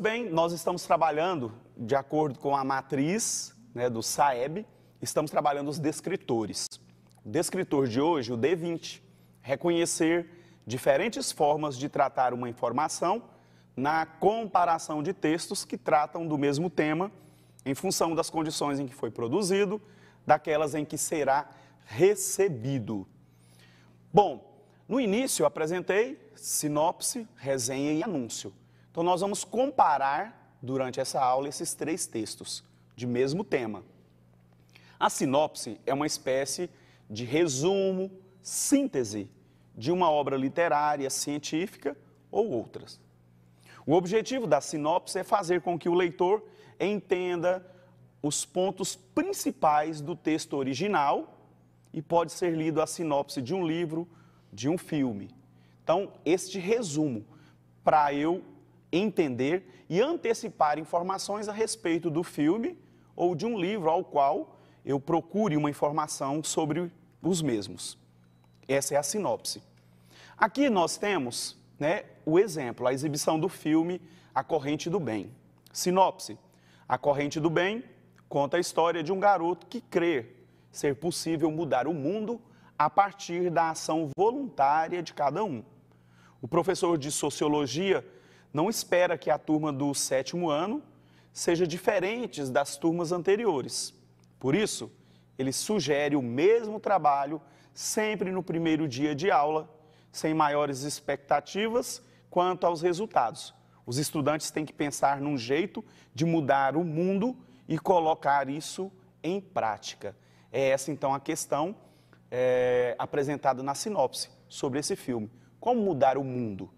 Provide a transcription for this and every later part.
Bem, nós estamos trabalhando de acordo com a matriz né, do SAEB, estamos trabalhando os descritores. O descritor de hoje, o D20, reconhecer diferentes formas de tratar uma informação na comparação de textos que tratam do mesmo tema, em função das condições em que foi produzido, daquelas em que será recebido. Bom, no início apresentei sinopse, resenha e anúncio. Então, nós vamos comparar durante essa aula esses três textos de mesmo tema. A sinopse é uma espécie de resumo, síntese de uma obra literária, científica ou outras. O objetivo da sinopse é fazer com que o leitor entenda os pontos principais do texto original e pode ser lido a sinopse de um livro, de um filme. Então, este resumo, para eu entender e antecipar informações a respeito do filme ou de um livro ao qual eu procure uma informação sobre os mesmos. Essa é a sinopse. Aqui nós temos né, o exemplo, a exibição do filme A Corrente do Bem. Sinopse: A Corrente do Bem conta a história de um garoto que crê ser possível mudar o mundo a partir da ação voluntária de cada um. O professor de sociologia não espera que a turma do sétimo ano seja diferente das turmas anteriores. Por isso, ele sugere o mesmo trabalho sempre no primeiro dia de aula, sem maiores expectativas quanto aos resultados. Os estudantes têm que pensar num jeito de mudar o mundo e colocar isso em prática. É essa então a questão é, apresentada na sinopse sobre esse filme. Como mudar o mundo?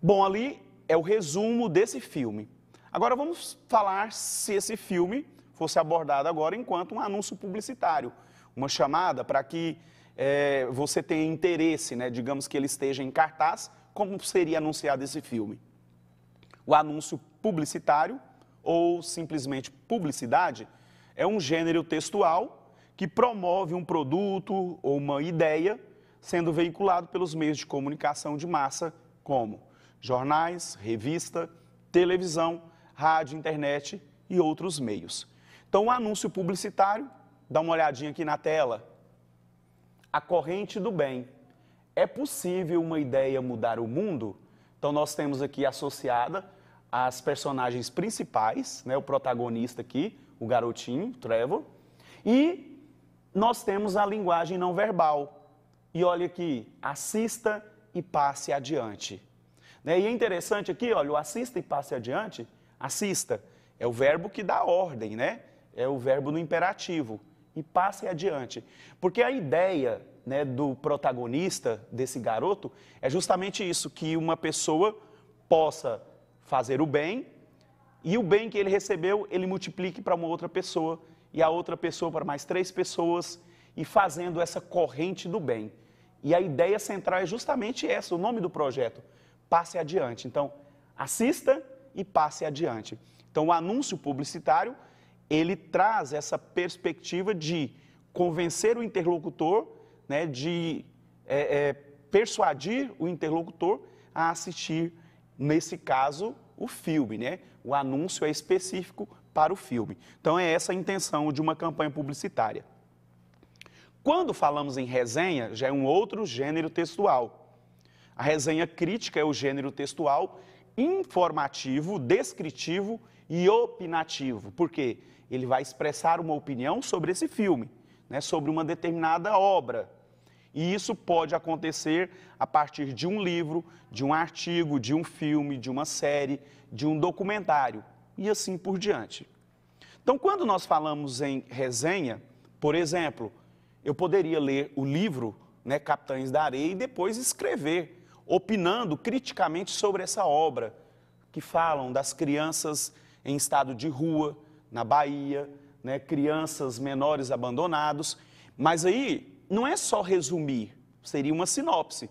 Bom, ali é o resumo desse filme. Agora vamos falar se esse filme fosse abordado agora enquanto um anúncio publicitário, uma chamada para que é, você tenha interesse, né? digamos que ele esteja em cartaz, como seria anunciado esse filme? O anúncio publicitário ou simplesmente publicidade é um gênero textual que promove um produto ou uma ideia sendo veiculado pelos meios de comunicação de massa como jornais, revista, televisão, rádio, internet e outros meios. Então, o um anúncio publicitário, dá uma olhadinha aqui na tela. A corrente do bem. É possível uma ideia mudar o mundo? Então, nós temos aqui associada as personagens principais, né, o protagonista aqui, o garotinho, Trevor, e nós temos a linguagem não verbal. E olha aqui, assista e passe adiante. Né? E é interessante aqui, olha, o assista e passe adiante, assista, é o verbo que dá ordem, né? É o verbo no imperativo. E passe adiante. Porque a ideia né, do protagonista, desse garoto, é justamente isso: que uma pessoa possa fazer o bem e o bem que ele recebeu, ele multiplique para uma outra pessoa, e a outra pessoa para mais três pessoas, e fazendo essa corrente do bem. E a ideia central é justamente essa, o nome do projeto: passe adiante. Então, assista e passe adiante. Então, o anúncio publicitário, ele traz essa perspectiva de convencer o interlocutor, né, de é, é, persuadir o interlocutor a assistir, nesse caso, o filme. Né? O anúncio é específico para o filme. Então, é essa a intenção de uma campanha publicitária. Quando falamos em resenha, já é um outro gênero textual a resenha crítica é o gênero textual informativo, descritivo e opinativo, porque ele vai expressar uma opinião sobre esse filme, né, sobre uma determinada obra. E isso pode acontecer a partir de um livro, de um artigo, de um filme, de uma série, de um documentário e assim por diante. Então, quando nós falamos em resenha, por exemplo, eu poderia ler o livro né, Capitães da Areia e depois escrever opinando criticamente sobre essa obra, que falam das crianças em estado de rua, na Bahia, né, crianças menores abandonados. Mas aí não é só resumir, seria uma sinopse.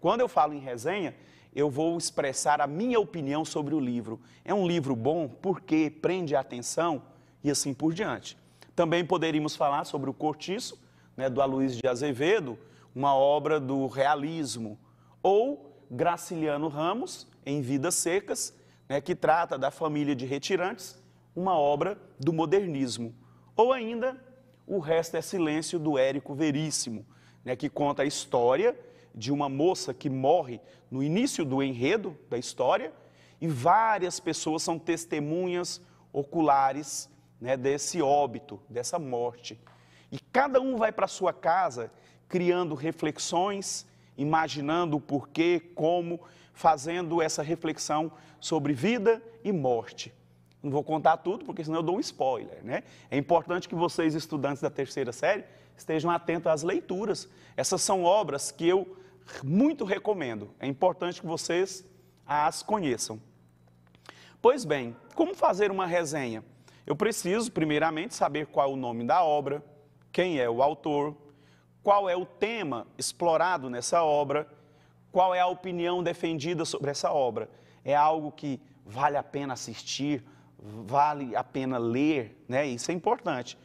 Quando eu falo em resenha, eu vou expressar a minha opinião sobre o livro. É um livro bom porque prende a atenção e assim por diante. Também poderíamos falar sobre o Cortiço, né, do Aloysio de Azevedo, uma obra do realismo, ou Graciliano Ramos, em Vidas Secas, né, que trata da família de retirantes, uma obra do modernismo. Ou ainda, O Resto é Silêncio, do Érico Veríssimo, né, que conta a história de uma moça que morre no início do enredo da história e várias pessoas são testemunhas oculares né, desse óbito, dessa morte. E cada um vai para sua casa criando reflexões, imaginando o porquê, como, fazendo essa reflexão sobre vida e morte. Não vou contar tudo, porque senão eu dou um spoiler, né? É importante que vocês, estudantes da terceira série, estejam atentos às leituras. Essas são obras que eu muito recomendo. É importante que vocês as conheçam. Pois bem, como fazer uma resenha? Eu preciso, primeiramente, saber qual é o nome da obra, quem é o autor, qual é o tema explorado nessa obra, qual é a opinião defendida sobre essa obra. É algo que vale a pena assistir, vale a pena ler, né? Isso é importante.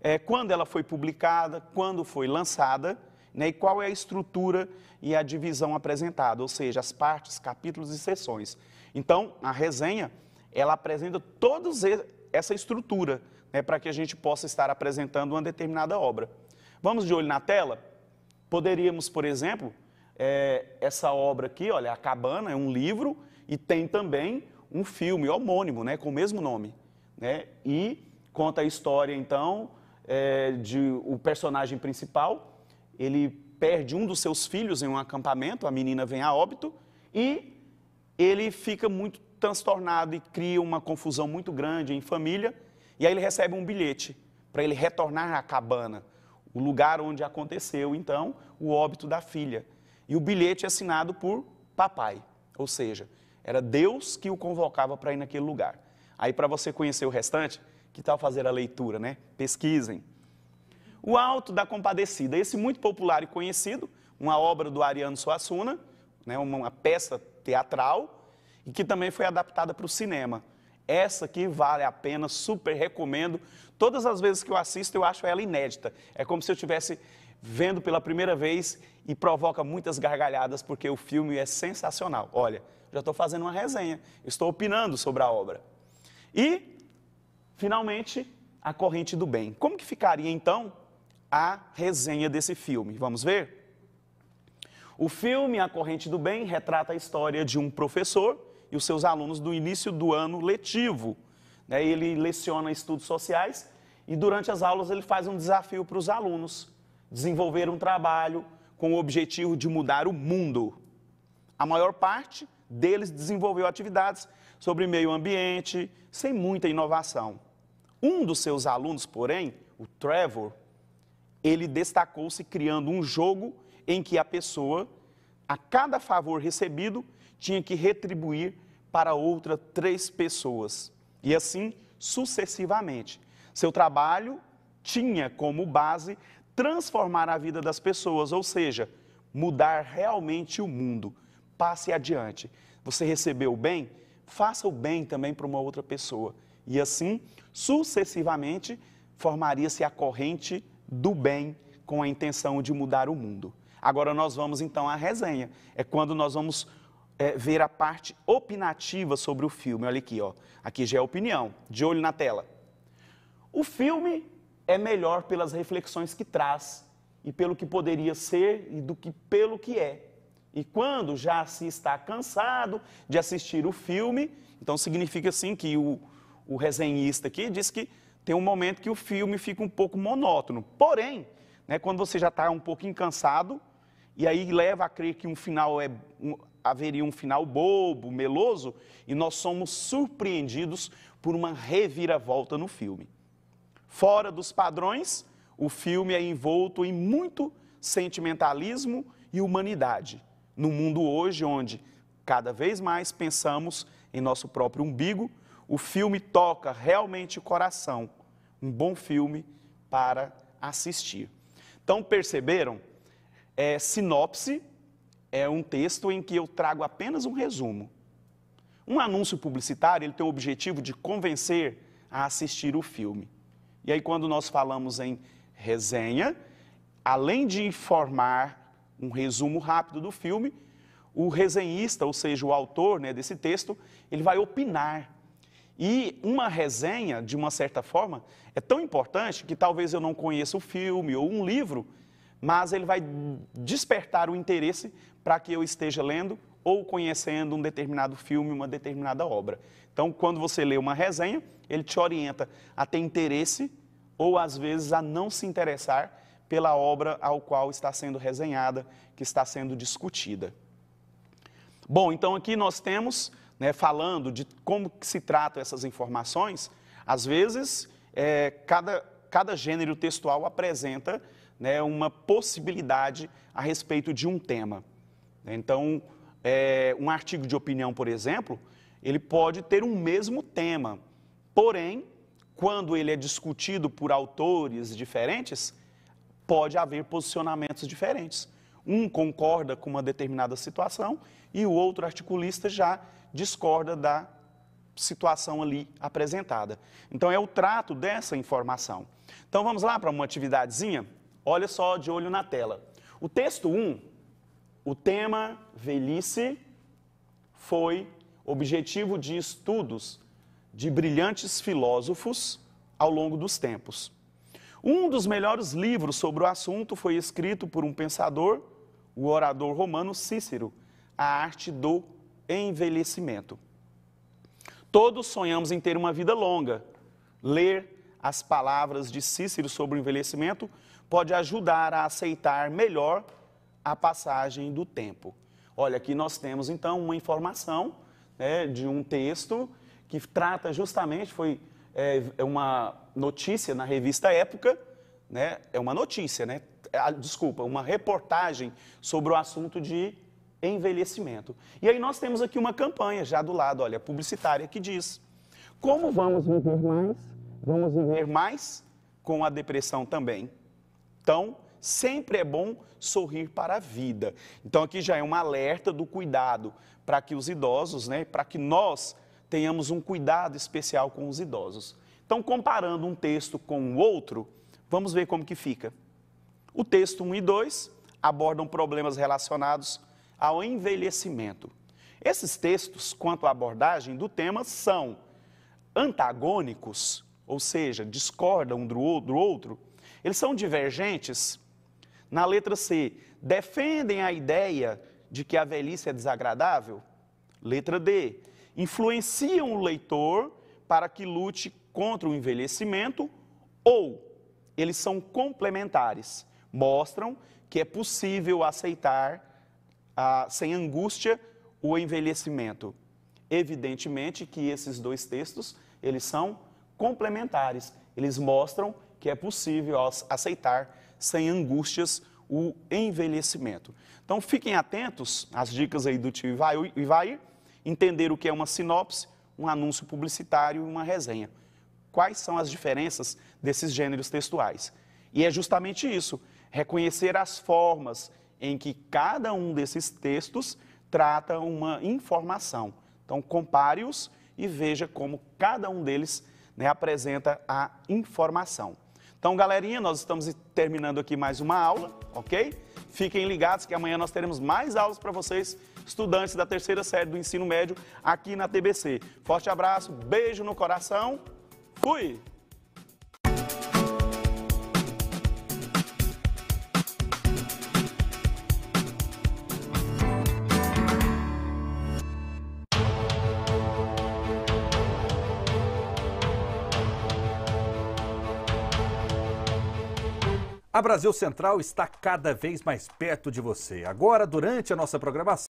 É, quando ela foi publicada, quando foi lançada, né? E qual é a estrutura e a divisão apresentada, ou seja, as partes, capítulos e seções. Então, a resenha ela apresenta toda essa estrutura né? para que a gente possa estar apresentando uma determinada obra. Vamos de olho na tela? Poderíamos, por exemplo, é, essa obra aqui, olha, A Cabana, é um livro e tem também um filme homônimo, né, com o mesmo nome. Né, e conta a história, então, é, de o personagem principal, ele perde um dos seus filhos em um acampamento, a menina vem a óbito, e ele fica muito transtornado e cria uma confusão muito grande em família, e aí ele recebe um bilhete para ele retornar à cabana o lugar onde aconteceu, então, o óbito da filha. E o bilhete é assinado por papai, ou seja, era Deus que o convocava para ir naquele lugar. Aí, para você conhecer o restante, que tal fazer a leitura, né? Pesquisem. O Alto da Compadecida, esse muito popular e conhecido, uma obra do Ariano Suassuna, né, uma, uma peça teatral, e que também foi adaptada para o cinema. Essa aqui vale a pena, super recomendo. Todas as vezes que eu assisto, eu acho ela inédita. É como se eu estivesse vendo pela primeira vez e provoca muitas gargalhadas, porque o filme é sensacional. Olha, já estou fazendo uma resenha, estou opinando sobre a obra. E, finalmente, A Corrente do Bem. Como que ficaria, então, a resenha desse filme? Vamos ver? O filme A Corrente do Bem retrata a história de um professor e os seus alunos do início do ano letivo. Né? Ele leciona estudos sociais e durante as aulas ele faz um desafio para os alunos desenvolver um trabalho com o objetivo de mudar o mundo. A maior parte deles desenvolveu atividades sobre meio ambiente, sem muita inovação. Um dos seus alunos, porém, o Trevor, ele destacou-se criando um jogo em que a pessoa, a cada favor recebido, tinha que retribuir para outra três pessoas. E assim sucessivamente. Seu trabalho tinha como base transformar a vida das pessoas, ou seja, mudar realmente o mundo. Passe adiante. Você recebeu o bem? Faça o bem também para uma outra pessoa. E assim, sucessivamente, formaria-se a corrente do bem com a intenção de mudar o mundo. Agora nós vamos então à resenha. É quando nós vamos é, ver a parte opinativa sobre o filme. Olha aqui, ó. Aqui já é opinião, de olho na tela. O filme é melhor pelas reflexões que traz e pelo que poderia ser e do que pelo que é. E quando já se está cansado de assistir o filme, então significa assim que o, o resenhista aqui diz que tem um momento que o filme fica um pouco monótono. Porém, né, quando você já está um pouquinho cansado, e aí leva a crer que um final é, um, haveria um final bobo, meloso, e nós somos surpreendidos por uma reviravolta no filme. Fora dos padrões, o filme é envolto em muito sentimentalismo e humanidade, no mundo hoje onde cada vez mais pensamos em nosso próprio umbigo, o filme toca realmente o coração. Um bom filme para assistir. Então, perceberam? É, sinopse é um texto em que eu trago apenas um resumo. Um anúncio publicitário ele tem o objetivo de convencer a assistir o filme. E aí, quando nós falamos em resenha, além de informar um resumo rápido do filme, o resenhista, ou seja, o autor né, desse texto, ele vai opinar. E uma resenha, de uma certa forma, é tão importante que talvez eu não conheça o filme ou um livro, mas ele vai despertar o interesse para que eu esteja lendo ou conhecendo um determinado filme, uma determinada obra. Então, quando você lê uma resenha, ele te orienta a ter interesse ou às vezes a não se interessar pela obra ao qual está sendo resenhada, que está sendo discutida. Bom, então aqui nós temos, né, falando de como se tratam essas informações, às vezes é, cada, cada gênero textual apresenta né, uma possibilidade a respeito de um tema. Então, é, um artigo de opinião, por exemplo, ele pode ter um mesmo tema, porém, quando ele é discutido por autores diferentes, pode haver posicionamentos diferentes. Um concorda com uma determinada situação e o outro articulista já discorda da situação ali apresentada. Então, é o trato dessa informação. Então, vamos lá para uma atividadezinha? Olha só de olho na tela. O texto 1, o tema velhice foi objetivo de estudos de brilhantes filósofos ao longo dos tempos. Um dos melhores livros sobre o assunto foi escrito por um pensador, o orador romano Cícero, A Arte do Envelhecimento. Todos sonhamos em ter uma vida longa. Ler as palavras de Cícero sobre o envelhecimento pode ajudar a aceitar melhor a passagem do tempo. Olha, aqui nós temos então uma informação né, de um texto que trata justamente, foi é, é uma notícia na revista Época, né, é uma notícia, né, é, ah, desculpa, uma reportagem sobre o assunto de envelhecimento. E aí nós temos aqui uma campanha já do lado, olha, publicitária, que diz: Como vamos viver mais? Vamos viver mais com a depressão também. Então, sempre é bom sorrir para a vida. Então, aqui já é um alerta do cuidado para que os idosos, né, para que nós tenhamos um cuidado especial com os idosos. Então, comparando um texto com o outro, vamos ver como que fica. O texto 1 e 2 abordam problemas relacionados ao envelhecimento. Esses textos, quanto à abordagem do tema, são antagônicos, ou seja, discordam um do outro, eles são divergentes? Na letra C, defendem a ideia de que a velhice é desagradável? Letra D, influenciam o leitor para que lute contra o envelhecimento? Ou eles são complementares, mostram que é possível aceitar ah, sem angústia o envelhecimento? Evidentemente que esses dois textos, eles são complementares, eles mostram que é possível aceitar sem angústias o envelhecimento. Então fiquem atentos às dicas aí do tio Ivaí, entender o que é uma sinopse, um anúncio publicitário e uma resenha. Quais são as diferenças desses gêneros textuais? E é justamente isso, reconhecer as formas em que cada um desses textos trata uma informação. Então compare-os e veja como cada um deles né, apresenta a informação. Então, galerinha, nós estamos terminando aqui mais uma aula, ok? Fiquem ligados que amanhã nós teremos mais aulas para vocês, estudantes da terceira série do ensino médio, aqui na TBC. Forte abraço, beijo no coração, fui! A Brasil Central está cada vez mais perto de você. Agora, durante a nossa programação,